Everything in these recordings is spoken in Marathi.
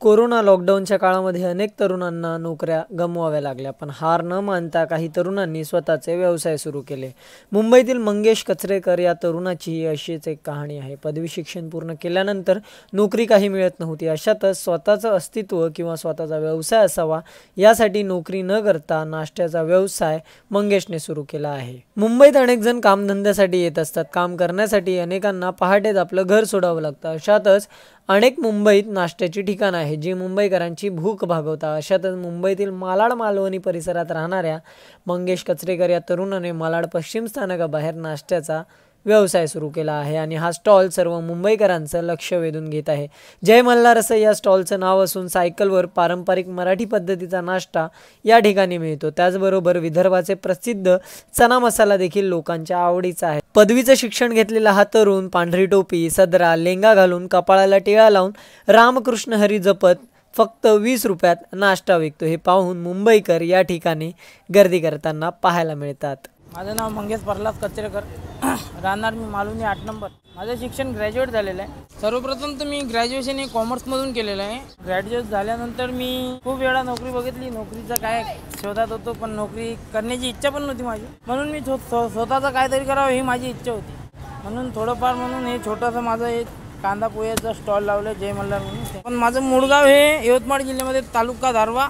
कोरोना लॉकडाऊनच्या काळामध्ये अनेक तरुणांना नोकऱ्या गमवाव्या लागल्या पण हार न मानता काही तरुणांनी स्वतःचे व्यवसाय सुरू केले मुंबईतील मंगेश कचरेकर या तरुणाची ही अशीच एक कहाणी आहे पदवी शिक्षण पूर्ण केल्यानंतर नोकरी काही मिळत नव्हती अशातच स्वतःचं अस्तित्व किंवा स्वतःचा व्यवसाय असावा यासाठी नोकरी न करता नाश्त्याचा व्यवसाय मंगेशने सुरू केला आहे मुंबईत अनेक जण कामधंद्यासाठी येत असतात काम करण्यासाठी अनेकांना पहाटेच आपलं घर सोडावं लागतं अशातच अनेक मुंबईत नाश्त्याची ठिकाणं आहेत जी मुंबईकरांची भूक भागवता अशातच मुंबईतील मालाड मालवणी परिसरात राहणाऱ्या मंगेश कचरेकर या तरुणाने मालाड पश्चिम स्थानकाबाहेर नाश्त्याचा व्यवसाय सुरू केला आहे आणि हा स्टॉल सर्व मुंबईकरांचं लक्ष वेधून घेत आहे जय मल्हार असं या स्टॉलचं नाव असून सायकलवर पारंपरिक मराठी पद्धतीचा नाश्ता या ठिकाणी मिळतो त्याचबरोबर विदर्भाचे प्रसिद्ध चना मसाला देखील लोकांच्या आवडीचा आहे पदवीचं शिक्षण घेतलेला हा तरुण पांढरी टोपी सदरा लेंगा घालून कपाळाला टिळा लावून रामकृष्ण हरी जपत फक्त वीस रुपयात नाश्ता विकतो हे पाहून मुंबईकर या ठिकाणी गर्दी करताना पाहायला मिळतात माझं नाव मंगेश प्रल्हाद कचरेकर राहणार मी मालुनी आठ नंबर माझं शिक्षण ग्रॅज्युएट झालेलं आहे सर्वप्रथम तर मी ग्रॅज्युएशन हे कॉमर्समधून केलेलं आहे ग्रॅज्युएट झाल्यानंतर मी खूप वेळा नोकरी बघितली नोकरीचा काय शोधात होतो पण नोकरी करण्याची इच्छा पण नव्हती माझी म्हणून मी स्वतःचं काहीतरी करावं ही माझी इच्छा होती म्हणून थोडंफार म्हणून हे छोटंसं माझं एक कांदा पोह्याचा स्टॉल लावलं जय मल्हार म्हणून पण माझं मूळगाव हे यवतमाळ जिल्ह्यामध्ये तालुका धारवा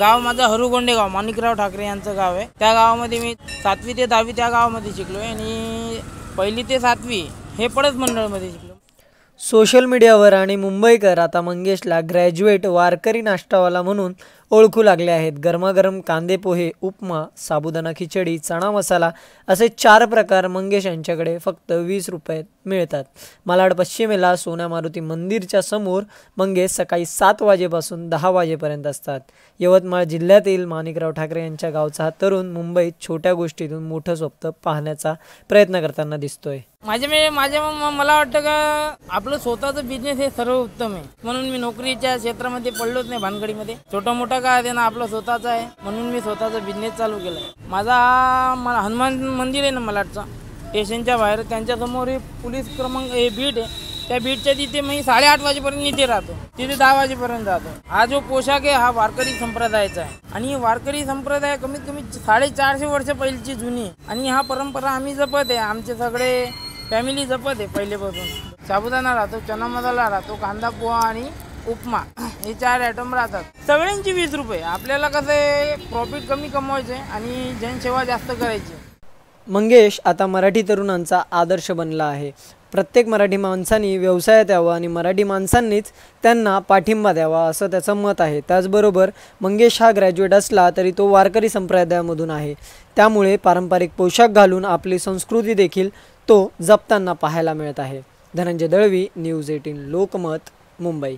गाव माझं हरुगोंडे गाव माणिकराव ठाकरे यांचं गाव आहे त्या गावामध्ये मी सातवी ते दहावी त्या गावामध्ये शिकलो आहे आणि पहिली ते सातवी हे पडत मंडळमध्ये शिकलो सोशल मीडियावर आणि मुंबईकर आता मंगेशला ग्रॅज्युएट वारकरी नाष्टावाला म्हणून ओळखू लागले आहेत गरमागरम कांदे पोहे उपमा साबुदाणा खिचडी चणा मसाला असे चार प्रकार मंगेश यांच्याकडे फक्त वीस रुपयात मिळतात मालाड पश्चिमेला सोन्या मारुती मंदिरच्या समोर मंगेश सकाळी सात वाजेपासून दहा वाजेपर्यंत असतात यवतमाळ जिल्ह्यातील माणिकराव ठाकरे यांच्या गावचा हा तरुण मुंबईत छोट्या गोष्टीतून मोठं स्वप्न पाहण्याचा प्रयत्न करताना दिसतोय माझे म्हणजे माझ्या मला वाटतं का आपलं स्वतःचं बिझनेस हे सर्व उत्तम आहे म्हणून मी नोकरीच्या क्षेत्रामध्ये पडलोच नाही भानगडीमध्ये छोटा मोठा काय देणं आपलं स्वतःचं आहे म्हणून मी स्वतःचा बिझनेस चालू केला आहे माझा हा हनुमान मंदिर आहे ना मलाडचा स्टेशनच्या बाहेर त्यांच्यासमोर हे पोलीस क्रमांक हे बीट आहे त्या बीटच्या तिथे मी साडेआठ वाजेपर्यंत इथे राहतो तिथे दहा वाजेपर्यंत राहतो हा जो पोशाख आहे हा वारकरी संप्रदायाचा आहे आणि वारकरी संप्रदाय कमीत कमी साडेचारशे वर्ष पहिलीची जुनी आणि हा परंपरा आम्ही जपत आहे आमचे सगळे फॅमिली जपत आहे पहिलेपासून साबुदाणा राहतो चना मसाला राहतो कांदा पोहा आणि उपमा हे चार आयटम राहतात सगळ्यांची वीस रुपये आपल्याला कसं आहे प्रॉफिट कमी कमवायचे आणि जनसेवा जास्त करायची मंगेश आता मराठी तरुणांचा आदर्श बनला आहे प्रत्येक मराठी माणसांनी व्यवसायात यावा आणि मराठी माणसांनीच त्यांना पाठिंबा द्यावा असं त्याचं मत आहे त्याचबरोबर मंगेश हा ग्रॅज्युएट असला तरी तो वारकरी संप्रदायामधून आहे त्यामुळे पारंपरिक पोशाख घालून आपली संस्कृती देखील तो जपताना पाहायला मिळत आहे धनंजय दळवी न्यूज एटीन लोकमत मुंबई